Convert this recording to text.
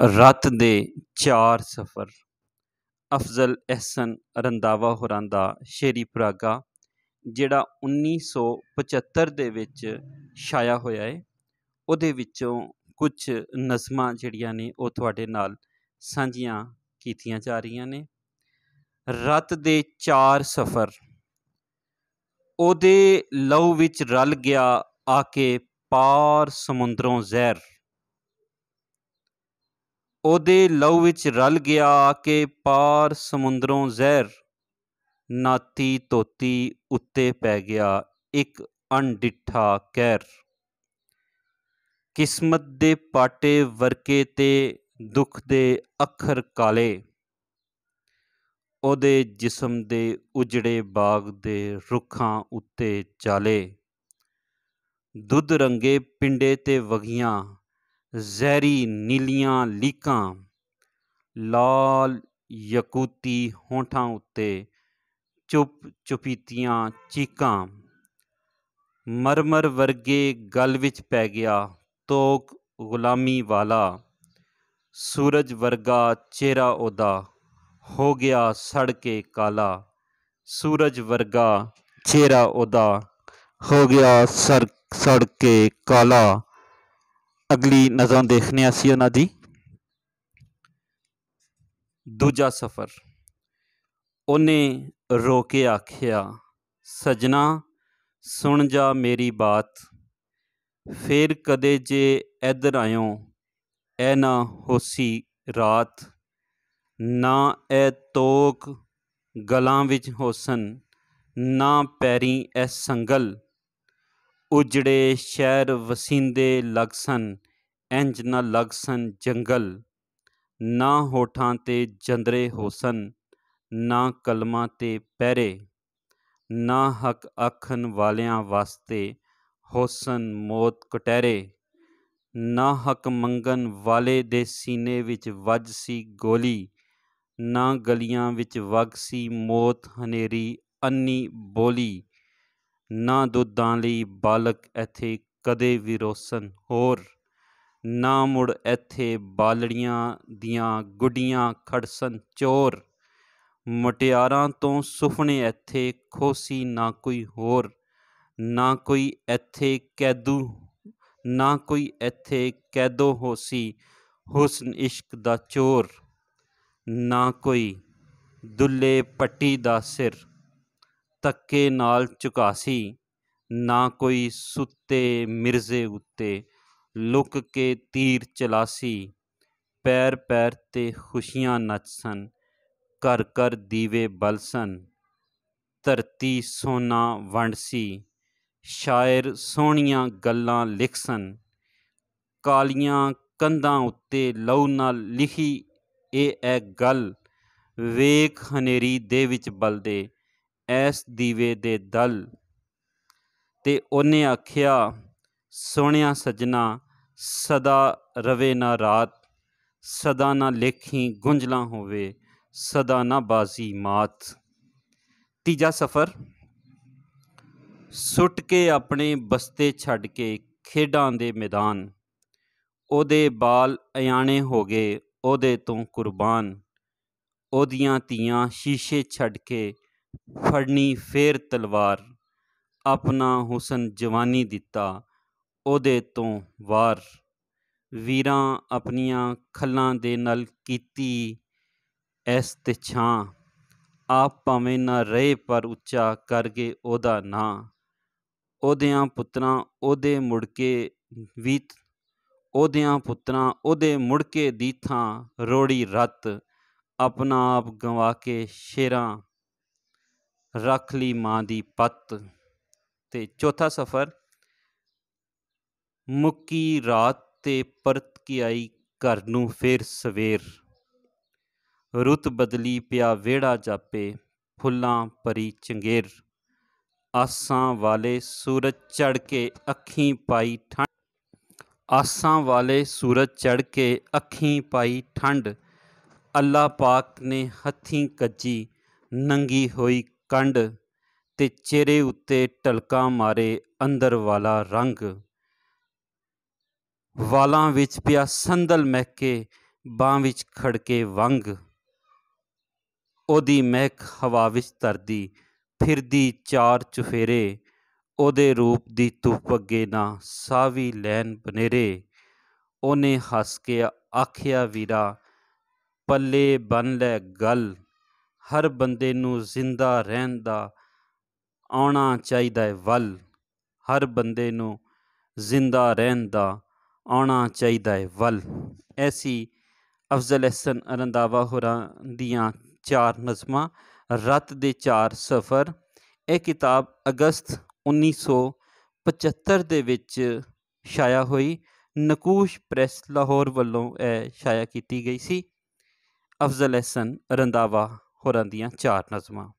ਰਤ ਦੇ ਚਾਰ ਸਫ਼ਰ ਅਫਜ਼ਲ ਅਹਿਸਨ ਰੰਦਾਵਾ ਹੋਰਾਂ ਦਾ ਸ਼ੇਰੀ ਪ੍ਰਾਗਾ ਜਿਹੜਾ 1975 ਦੇ ਵਿੱਚ ਸ਼ਾਇਆ ਹੋਇਆ ਹੈ ਉਹਦੇ ਵਿੱਚੋਂ ਕੁਝ ਨਸਮਾਂ ਜਿਹੜੀਆਂ ਨੇ ਉਹ ਤੁਹਾਡੇ ਨਾਲ ਸਾਂਝੀਆਂ ਕੀਤੀਆਂ ਜਾ ਰਹੀਆਂ ਨੇ ਰਤ ਦੇ ਚਾਰ ਸਫ਼ਰ ਉਹਦੇ ਲਹੂ ਵਿੱਚ ਰਲ ਗਿਆ ਆ ਕੇ ਪਾਰ ਸਮੁੰਦਰੋਂ ਜ਼ਹਿਰ ਉਹਦੇ ਲਹੂ ਵਿੱਚ ਰਲ ਗਿਆ ਕਿ ਪਾਰ ਸਮੁੰਦਰੋਂ ਜ਼ਹਿਰ ਨਾਤੀ ਤੋਤੀ ਉੱਤੇ ਪੈ ਗਿਆ ਇੱਕ ਅਣਡਿੱਠਾ ਕਹਿਰ ਕਿਸਮਤ ਦੇ ਪਾਟੇ ਵਰਕੇ ਤੇ ਦੁੱਖ ਦੇ ਅੱਖਰ ਕਾਲੇ ਉਹਦੇ ਜਿਸਮ ਦੇ ਉਜੜੇ ਬਾਗ ਦੇ ਰੁੱਖਾਂ ਉੱਤੇ ਚਾਲੇ ਦੁੱਧ ਰੰਗੇ ਪਿੰਡੇ ਤੇ ਵਗੀਆਂ ਜ਼ਹਿਰੀ ਨੀਲੀਆਂ ਲੀਕਾਂ ਲਾਲ ਯਕੂਤੀ ਹੋਂਠਾਂ ਉੱਤੇ ਚੁੱਪ ਚੁਪੀਤੀਆਂ ਚੀਕਾਂ ਮਰਮਰ ਵਰਗੇ ਗਲ ਵਿੱਚ ਪੈ ਗਿਆ ਤੋਕ ਗੁਲਾਮੀ ਵਾਲਾ ਸੂਰਜ ਵਰਗਾ ਚਿਹਰਾ ਉਹਦਾ ਹੋ ਗਿਆ ਸੜ ਕੇ ਕਾਲਾ ਸੂਰਜ ਵਰਗਾ ਚਿਹਰਾ ਉਹਦਾ ਹੋ ਗਿਆ ਸੜ ਕੇ ਕਾਲਾ ਅਗਲੀ ਨਜ਼ਮ ਦੇਖਨੇ ਅਸੀਂ ਉਹਨਾਂ ਦੀ ਦੂਜਾ ਸਫ਼ਰ ਉਹਨੇ ਰੋ ਕੇ ਆਖਿਆ ਸਜਣਾ ਸੁਣ ਜਾ ਮੇਰੀ ਬਾਤ ਫੇਰ ਕਦੇ ਜੇ ਇਧਰ ਆਇਓ ਐ ਨਾ ਹੋਸੀ ਰਾਤ ਨਾ ਐ ਤੋਕ ਗਲਾਂ ਵਿੱਚ ਹੋਸਨ ਨਾ ਪੈਰੀ ਐ ਸੰਗਲ ਉਜੜੇ ਸ਼ਹਿਰ ਵਸਿੰਦੇ ਲਗਸਨ ਇੰਜ ਨਾ ਲਗਸਨ ਜੰਗਲ ਨਾ ਹੋਠਾਂ ਤੇ ਜੰਦਰੇ ਹੋਸਨ ਨਾ ਕਲਮਾਂ ਤੇ ਪਹਿਰੇ ਨਾ ਹੱਕ ਅੱਖਨ ਵਾਲਿਆਂ ਵਾਸਤੇ ਹੋਸਨ ਮੌਤ ਕਟਹਿਰੇ ਨਾ ਹੱਕ ਮੰਗਨ ਵਾਲੇ ਦੇ ਸੀਨੇ ਵਿੱਚ ਵੱਜ ਸੀ ਗੋਲੀ ਨਾ ਗਲੀਆਂ ਵਿੱਚ ਵਗ ਸੀ ਮੌਤ ਹਨੇਰੀ ਅੰਨੀ ਬੋਲੀ ਨਾ ਦੁੱਧਾਂ ਲਈ ਬਾਲਕ ਇੱਥੇ ਕਦੇ ਵੀ ਰੋਸਨ ਹੋਰ ਨਾ ਮੁੜ ਇੱਥੇ ਬਾਲੜੀਆਂ ਦੀਆਂ ਗੁੱਡੀਆਂ ਖੜਸਨ ਚੋਰ ਮਟਿਆਰਾਂ ਤੋਂ ਸੁਫਨੇ ਇੱਥੇ ਖੋਸੀ ਨਾ ਕੋਈ ਹੋਰ ਨਾ ਕੋਈ ਇੱਥੇ ਕੈਦੂ ਨਾ ਕੋਈ ਇੱਥੇ ਕੈਦੋ ਹੋਸੀ ਹੁਸਨ ਇਸ਼ਕ ਦਾ ਚੋਰ ਨਾ ਕੋਈ ਦੁੱਲੇ ਪੱਟੀ ਦਾ ਸਿਰ ਤੱਕੇ ਨਾਲ ਚੁਕਾਸੀ ਨਾ ਕੋਈ ਸੁੱਤੇ ਮਿਰਜ਼ੇ ਉੱਤੇ ਲੁਕ ਕੇ ਤੀਰ ਚਲਾਸੀ ਪੈਰ ਪੈਰ ਤੇ ਖੁਸ਼ੀਆਂ ਨੱਚਸਨ ਘਰ ਘਰ ਦੀਵੇ ਬਲਸਨ ਧਰਤੀ ਸੋਨਾ ਵੰਡਸੀ ਸ਼ਾਇਰ ਸੋਹਣੀਆਂ ਗੱਲਾਂ ਲਿਖਸਨ ਕਾਲੀਆਂ ਕੰਧਾਂ ਉੱਤੇ ਲਹੂ ਨਾਲ ਲਿਖੀ ਇਹ ਐ ਗੱਲ ਵੇਖ ਹਨੇਰੀ ਦੇ ਵਿੱਚ ਬਲਦੇ ਐਸ ਦੀਵੇ ਦੇ ਦਲ ਤੇ ਉਹਨੇ ਆਖਿਆ ਸੋਹਣਿਆ ਸਜਣਾ ਸਦਾ ਰਵੇ ਨਾ ਰਾਤ ਸਦਾ ਨਾ ਲੇਖੀ ਗੁੰਝਲਾ ਹੋਵੇ ਸਦਾ ਨਾ ਬਾਜ਼ੀ ਮਾਤ ਤੀਜਾ ਸਫ਼ਰ ਸੁੱਟ ਕੇ ਆਪਣੇ ਬਸਤੇ ਛੱਡ ਕੇ ਖੇਡਾਂ ਦੇ ਮੈਦਾਨ ਉਹਦੇ ਬਾਲ ਅਿਆਣੇ ਹੋ ਗਏ ਉਹਦੇ ਤੋਂ ਕੁਰਬਾਨ ਉਹਦੀਆਂ ਧੀਆਂ ਸ਼ੀਸ਼ੇ ਛੱਡ ਕੇ ਫੜਨੀ ਫੇਰ ਤਲਵਾਰ ਆਪਣਾ ਹੁਸਨ ਜਵਾਨੀ ਦਿੱਤਾ ਉਹਦੇ ਤੋਂ ਵਾਰ ਵੀਰਾਂ ਆਪਣੀਆਂ ਖੱਲਾਂ ਦੇ ਨਾਲ ਕੀਤੀ ਐਸ ਤੇ ਛਾਂ ਆਪ ਭਾਵੇਂ ਨਾ ਰਹੇ ਪਰ ਉੱਚਾ ਕਰਕੇ ਉਹਦਾ ਨਾਂ ਉਹਦਿਆਂ ਪੁੱਤਰਾਂ ਉਹਦੇ ਮੁੜ ਕੇ ਵੀ ਉਹਦਿਆਂ ਪੁੱਤਰਾਂ ਉਹਦੇ ਮੁੜ ਕੇ ਦੀ ਥਾਂ ਰੋੜੀ ਰਤ ਆਪਣਾ ਆਪ ਗਵਾ ਕੇ ਸ਼ੇਰਾਂ ਰੱਖ ਲਈ ਮਾਂ ਦੀ ਪੱਤ ਤੇ ਚੌਥਾ ਸਫ਼ਰ ਮੁੱਕੀ ਰਾਤ ਤੇ ਪਰਤ ਕੇ ਆਈ ਘਰ ਨੂੰ ਫੇਰ ਸਵੇਰ ਰੁੱਤ ਬਦਲੀ ਪਿਆ ਵੇੜਾ ਜਾਪੇ ਫੁੱਲਾਂ ਪਰੀ ਚੰਗੇਰ ਆਸਾਂ ਵਾਲੇ ਸੂਰਜ ਚੜ ਕੇ ਅੱਖੀਂ ਪਾਈ ਠੰਡ ਆਸਾਂ ਵਾਲੇ ਸੂਰਜ ਚੜ ਕੇ ਅੱਖੀਂ ਪਾਈ ਠੰਡ ਅੱਲਾ ਪਾਕ ਨੇ ਹੱਥੀਂ ਕੱਜੀ ਨੰਗੀ ਹੋਈ ਕੰਢ ਤੇ ਚਿਹਰੇ ਉੱਤੇ ਟਲਕਾਂ ਮਾਰੇ ਅੰਦਰ ਵਾਲਾ ਰੰਗ ਵਾਲਾਂ ਵਿੱਚ ਪਿਆ ਸੰਦਲ ਮਹਿਕੇ ਬਾਹ ਵਿੱਚ ਖੜਕੇ ਵੰਗ ਉਹਦੀ ਮਹਿਕ ਹਵਾ ਵਿੱਚ ਤਰਦੀ ਫਿਰਦੀ ਚਾਰ ਚੁਫੇਰੇ ਉਹਦੇ ਰੂਪ ਦੀ ਧੁੱਪ ਅੱਗੇ ਨਾ ਸਾਵੀ ਲੈਨ ਬਨੇਰੇ ਉਹਨੇ ਹੱਸ ਕੇ ਆਖਿਆ ਵੀਰਾ ਪੱਲੇ ਬਨ ਲੈ ਗੱਲ ਹਰ ਬੰਦੇ ਨੂੰ ਜ਼ਿੰਦਾ ਰਹਿਣ ਦਾ ਆਉਣਾ ਚਾਹੀਦਾ ਹੈ ਵੱਲ ਹਰ ਬੰਦੇ ਨੂੰ ਜ਼ਿੰਦਾ ਰਹਿਣ ਦਾ ਆਉਣਾ ਚਾਹੀਦਾ ਹੈ ਵੱਲ ਐਸੀ ਅਫਜ਼ਲ ਹਸਨ ਅਰੰਦਾਵਾ ਹੋਰਾਂ ਦੀਆਂ ਚਾਰ ਨਜ਼ਮਾਂ ਰਤ ਦੇ ਚਾਰ ਸਫ਼ਰ ਇਹ ਕਿਤਾਬ ਅਗਸਤ 1975 ਦੇ ਵਿੱਚ ਸ਼ਾਇਆ ਹੋਈ ਨਕੂਸ਼ ਪ੍ਰੈਸ ਲਾਹੌਰ ਵੱਲੋਂ ਇਹ ਸ਼ਾਇਆ ਕੀਤੀ ਗਈ ਸੀ ਅਫਜ਼ਲ ਹਸਨ ਰੰਦਾਵਾ ਹੋਰਾਂ ਦੀਆਂ ਚਾਰ ਨਜ਼ਮਾਂ